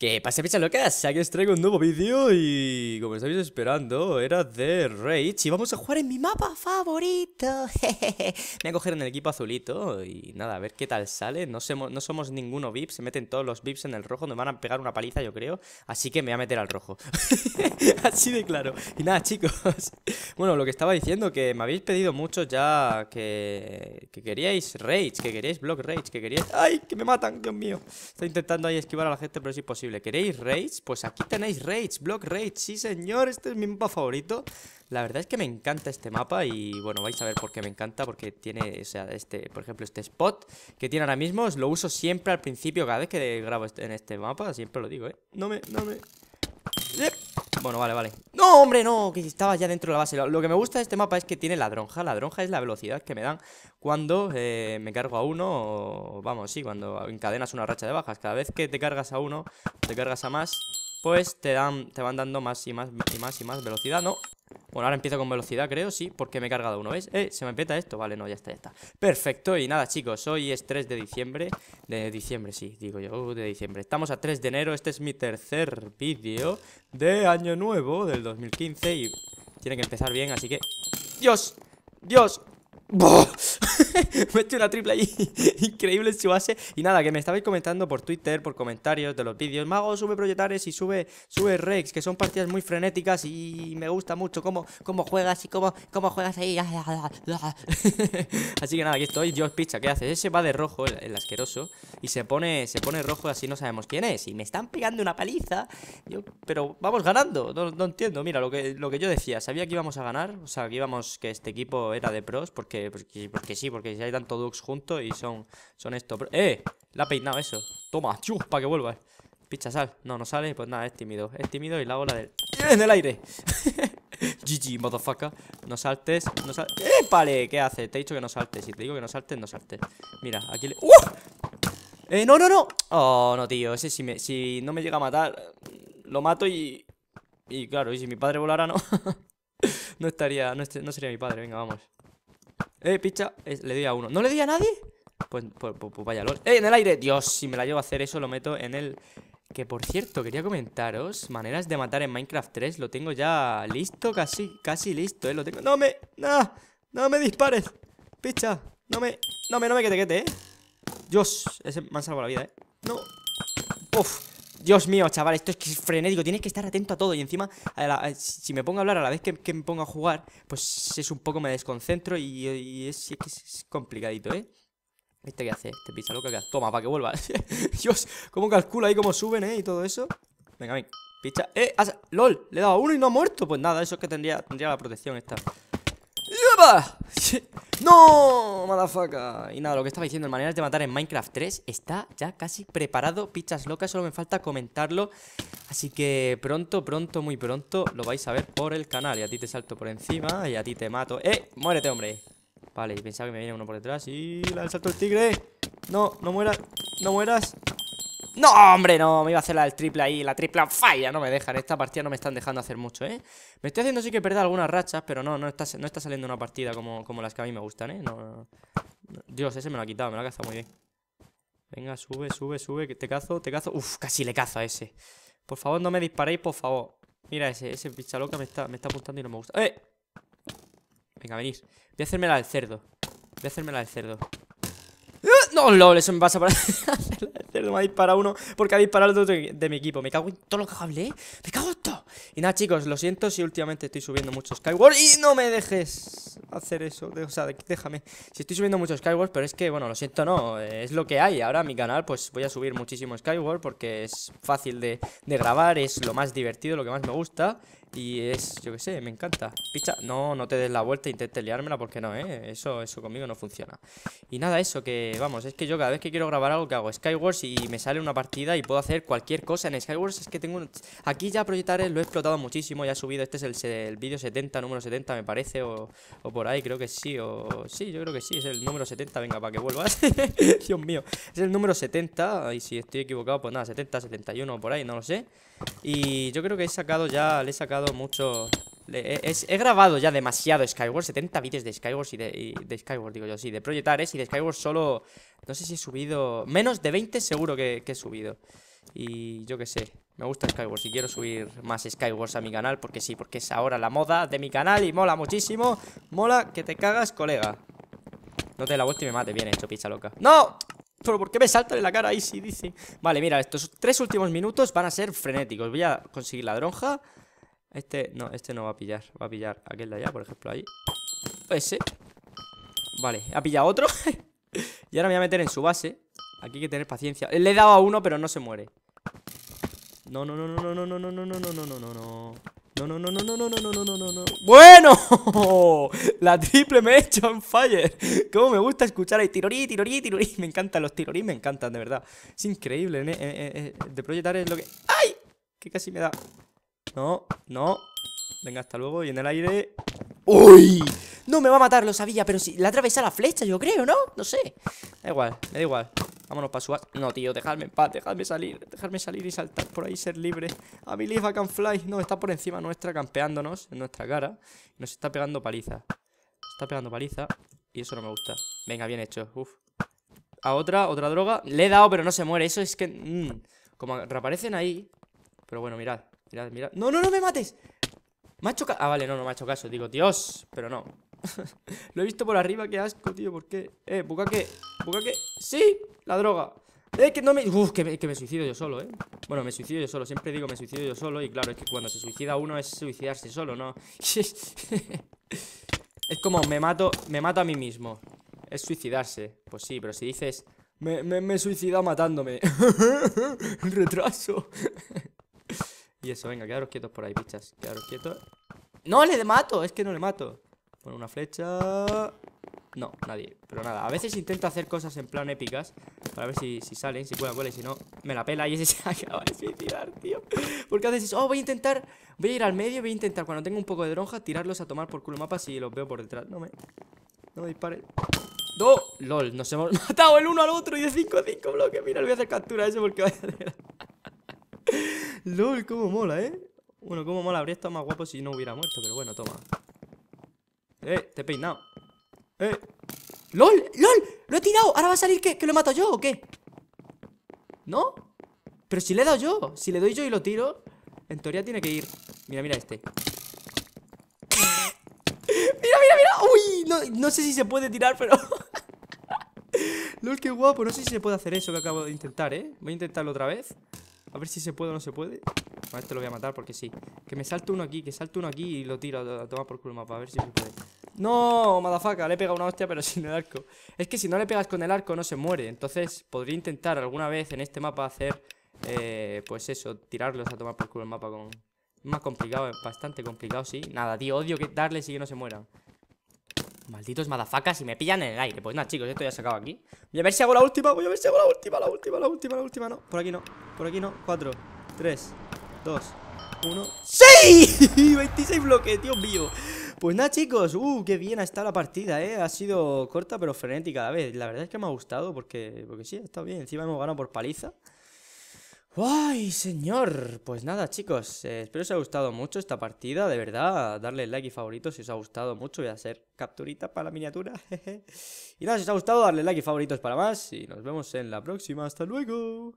¿Qué pasa, que locas? Aquí os traigo un nuevo vídeo y... Como estáis esperando, era de Rage y vamos a jugar en mi mapa favorito. Me voy a coger en el equipo azulito y nada, a ver qué tal sale. No, somos, ninguno VIP, se meten todos los VIPs en el rojo, nos van a pegar una paliza, yo creo. Así que me voy a meter al rojo. Así de claro. Y nada, chicos. Bueno, lo que estaba diciendo, que me habéis pedido mucho ya que... Que queríais Rage, que queríais Block Rage, que queríais... ¡Ay, que me matan, Dios mío! Estoy intentando ahí esquivar a la gente, pero es imposible. Le ¿Queréis raids? Pues aquí tenéis raids, block raids. Sí, señor, este es mi mapa favorito. La verdad es que me encanta este mapa y, bueno, vais a ver por qué me encanta. Porque tiene, o sea, este, por ejemplo, este spot que tiene ahora mismo. Lo uso siempre al principio cada vez que grabo en este mapa. Siempre lo digo, ¿eh? No me, no me... Bueno, vale, vale No, hombre, no, que estaba ya dentro de la base Lo que me gusta de este mapa es que tiene ladronja Ladronja es la velocidad que me dan cuando eh, me cargo a uno o, Vamos, sí, cuando encadenas una racha de bajas Cada vez que te cargas a uno, te cargas a más Pues te dan te van dando más y más y más y más velocidad No, bueno, ahora empiezo con velocidad, creo, sí, porque me he cargado uno, ¿ves? Eh, se me peta esto, vale, no, ya está, ya está Perfecto, y nada, chicos, hoy es 3 de diciembre De diciembre, sí, digo yo, uh, de diciembre Estamos a 3 de enero, este es mi tercer vídeo De año nuevo, del 2015 Y tiene que empezar bien, así que... ¡Dios! ¡Dios! me hecho una triple ahí. Increíble su base. Y nada, que me estabais comentando por Twitter, por comentarios de los vídeos. Mago, sube Proyectares y sube, sube Rex, que son partidas muy frenéticas y me gusta mucho cómo, cómo juegas y cómo, cómo juegas ahí. así que nada, aquí estoy. Dios, pizza, ¿qué haces? Ese va de rojo, el, asqueroso. Y se pone, se pone rojo, así no sabemos quién es. Y me están pegando una paliza. Yo, pero vamos ganando. No, entiendo. Mira, lo que, lo que yo decía, sabía que íbamos a ganar. O sea, que íbamos, que este equipo era de pros, porque que sí, porque si hay tanto Dux juntos y son, son esto. ¡Eh! La ha peinado eso. Toma, chus, para que vuelva Picha sal. No, no sale, pues nada, es tímido. Es tímido y la bola del. ¡eh! ¡En el aire! GG, motherfucker. No saltes, no saltes. ¡Eh, vale! ¿Qué hace Te he dicho que no saltes. Si te digo que no saltes, no saltes. Mira, aquí le. ¡Uh! ¡Eh, no, no, no! Oh, no, tío. Ese si, me, si no me llega a matar, lo mato y. Y claro, y si mi padre volara, no. no estaría. no sería mi padre. Venga, vamos. Eh, picha, le doy a uno ¿No le doy a nadie? Pues, pues, pues, pues, vaya lol. ¡Eh, en el aire! Dios, si me la llevo a hacer eso lo meto en el... Que por cierto, quería comentaros maneras de matar en Minecraft 3. Lo tengo ya listo, casi, casi listo, ¿eh? Lo tengo... ¡No me... ¡No! ¡No me dispares! ¡Picha! ¡No me... ¡No me, no me quete, quete, eh! Dios, ese me han salvado la vida, ¿eh? ¡No! ¡Uf! Dios mío, chaval, esto es que es frenético. Tienes que estar atento a todo. Y encima, si me pongo a hablar a la vez que, me pongo a jugar, pues es un poco me desconcentro y, es, es, complicadito, ¿eh? ¿Este qué hace? Este pizza loca que hace. Toma, para que vuelva. Dios, cómo calcula ahí cómo suben, ¿eh? Y todo eso. Venga, venga. Picha. ¡Eh! ¡Lol! Le he dado a uno y no ha muerto. Pues nada, eso es que tendría la protección esta. No, ¡No! faca Y nada, lo que estaba diciendo, el maneras de matar en Minecraft 3 está ya casi preparado. Pichas locas, solo me falta comentarlo. Así que pronto, pronto, muy pronto lo vais a ver por el canal. Y a ti te salto por encima y a ti te mato. ¡Eh! ¡Muérete, hombre! Vale, pensaba que me viene uno por detrás y... ¡La salto el tigre! No, no mueras, no mueras ¡No, hombre, no! Me iba a hacer la del triple ahí, la triple falla. No me dejan, esta partida no me están dejando hacer mucho, ¿eh? Me estoy haciendo sí que perder algunas rachas, pero no, no está, no está saliendo una partida como, como las que a mí me gustan, ¿eh? No, Dios, ese me lo ha quitado, me lo ha cazado muy bien. Venga, sube, sube, sube, que te cazo, te cazo. Uf, casi le cazo a ese. Por favor, no me disparéis, por favor. Mira ese, ese picha loca me está, me está apuntando y no me gusta. ¡Eh! Venga, venís, Voy a hacerme la del cerdo. Voy a hacerme la del cerdo. No, lol, eso me pasa para me ha disparado uno porque ha disparado el otro de mi equipo. Me cago en todo lo que hablé. ¿eh? Me cago en todo. Y nada, chicos, lo siento si últimamente estoy subiendo mucho Skyward. Y no me dejes hacer eso. O sea, déjame. Si estoy subiendo mucho Skyward, pero es que, bueno, lo siento, no. Eh, es lo que hay. Ahora mi canal, pues voy a subir muchísimo Skyward porque es fácil de, grabar. Es lo más divertido, lo que más me gusta. Y es, yo qué sé, me encanta Picha, no, no te des la vuelta, intente liármela Porque no, eh, eso, eso conmigo no funciona Y nada, eso, que vamos pues es que yo cada vez que quiero grabar algo que hago Skywars y me sale una partida y puedo hacer cualquier cosa en Skywars, es que tengo... Aquí ya proyectaré, lo he explotado muchísimo, ya he subido, este es el, vídeo 70, número 70 me parece, o, por ahí, creo que sí, o... Sí, yo creo que sí, es el número 70, venga, para que vuelvas. Dios mío, es el número 70, y si estoy equivocado, pues nada, 70, 71, por ahí, no lo sé. Y yo creo que he sacado ya, le he sacado mucho e, he grabado ya demasiado Skyward, 70 vídeos de Skyward y de, y digo yo, sí, de proyectares y de Skyward solo, no sé si he subido, menos de 20 seguro que, he subido. Y yo qué sé, me gusta Skywars Si quiero subir más Skywars a mi canal porque sí, porque es ahora la moda de mi canal y mola muchísimo. Mola que te cagas, colega. No te la vuelta y me mate, bien hecho, pizza loca. ¡No! ¿Pero por qué me salta de la cara ahí si dice? Vale, mira, estos tres últimos minutos van a ser frenéticos. Voy a conseguir la dronja. Este, no, este no va a pillar. Va a pillar aquel de allá, por ejemplo, ahí. Ese. Vale, ha pillado otro. y ahora me voy a meter en su base. Aquí hay que tener paciencia. Le he dado a uno, pero no se muere. No, no, no, no, no, no, no, no, no, no, no, no, no, no. No, no, no, no, no, no, no, no, no, no, no. ¡Bueno! La triple me he hecho en fire. Cómo me gusta escuchar ahí tirorí, tirorí, tirorí. Me encantan los tirorí, me encantan, de verdad. Es increíble, De proyectar es lo que... ¡Ay! Que casi me da... No, no. Venga, hasta luego. Y en el aire... ¡Uy! No, me va a matar, lo sabía, pero si la atravesa la flecha, yo creo, ¿no? No sé. Da igual, me da igual. Vámonos para su... No, tío, dejadme en paz, dejadme salir, dejadme salir y saltar por ahí, ser libre. A mi live can fly. No, está por encima nuestra, campeándonos en nuestra cara. Nos está pegando paliza. está pegando paliza y eso no me gusta. Venga, bien hecho. Uf. A otra, otra droga. Le he dado, pero no se muere. Eso es que... Mm, como reaparecen ahí. Pero bueno, mirad. ¡No, no, no me mates! Me ha hecho Ah, vale, no, no me ha hecho caso. Digo, Dios, pero no. Lo he visto por arriba, qué asco, tío. ¿Por qué? Eh, bucaque. qué. ¡Sí! La droga. Eh, que no me... Uf, que me, que suicido yo solo, eh Bueno, me suicido yo solo, siempre digo me suicido yo solo Y claro, es que cuando se suicida uno es suicidarse solo, ¿no? es como me mato, me mato a mí mismo Es suicidarse Pues sí, pero si dices Me, me, me suicida matándome Retraso eso, venga, quedaros quietos por ahí, pichas Quedaros quietos ¡No, le mato! Es que no le mato Pon una flecha... No, nadie, pero nada A veces intento hacer cosas en plan épicas Para ver si, si salen, si cuela, cuela si no, me la pela y ese se acaba de suicidar, tío Porque a veces, oh, voy a intentar Voy a ir al medio, voy a intentar cuando tenga un poco de dronja Tirarlos a tomar por culo mapa si los veo por detrás No me... No me dispares ¡No! ¡Lol! Nos hemos matado el uno al otro y de 5 a 5 bloques Mira, le voy a hacer captura a eso porque vaya a hacer... LOL, cómo mola, ¿eh? Bueno, cómo mola, habría estado más guapo si no hubiera muerto, pero bueno, toma. Eh, te he peinado. Eh. ¡LOL! ¡LOL! ¡Lo he tirado! ¿Ahora va a salir que, que lo he matado yo o qué? ¿No? Pero si le he dado yo. Si le doy yo y lo tiro, en teoría tiene que ir. Mira, mira este. ¡Mira, mira, mira! ¡Uy! No, no sé si se puede tirar, pero... LOL, qué guapo. No sé si se puede hacer eso que acabo de intentar, ¿eh? Voy a intentarlo otra vez. A ver si se puede o no se puede. A este lo voy a matar porque sí. Que me salte uno aquí, que salte uno aquí y lo tiro a, tomar por culo el mapa. A ver si se puede. No, madafaca, le he pegado una hostia pero sin el arco. Es que si no le pegas con el arco no se muere. Entonces podría intentar alguna vez en este mapa hacer... Eh, pues eso, tirarlos a tomar por culo el mapa con... Más complicado, es bastante complicado, sí. Nada, tío, odio que darle y que no se mueran. Malditos madafacas y me pillan en el aire. Pues nada, chicos, esto ya se acaba aquí. Voy a ver si hago la última, voy a ver si hago la última, la última, la última, la última. No, por aquí no, por aquí no. 4, 3, 2, 1. ¡Sí! 26 bloques, Dios mío. Pues nada, chicos, uh, qué bien ha estado la partida, eh. Ha sido corta pero frenética. A vez la verdad es que me ha gustado porque, porque sí, ha estado bien. Encima hemos ganado por paliza. ¡Ay, señor! Pues nada, chicos, eh, espero os haya gustado mucho esta partida, de verdad, darle like y favorito si os ha gustado mucho, voy a hacer capturita para la miniatura, y nada, si os ha gustado, darle like y favoritos para más, y nos vemos en la próxima, ¡hasta luego!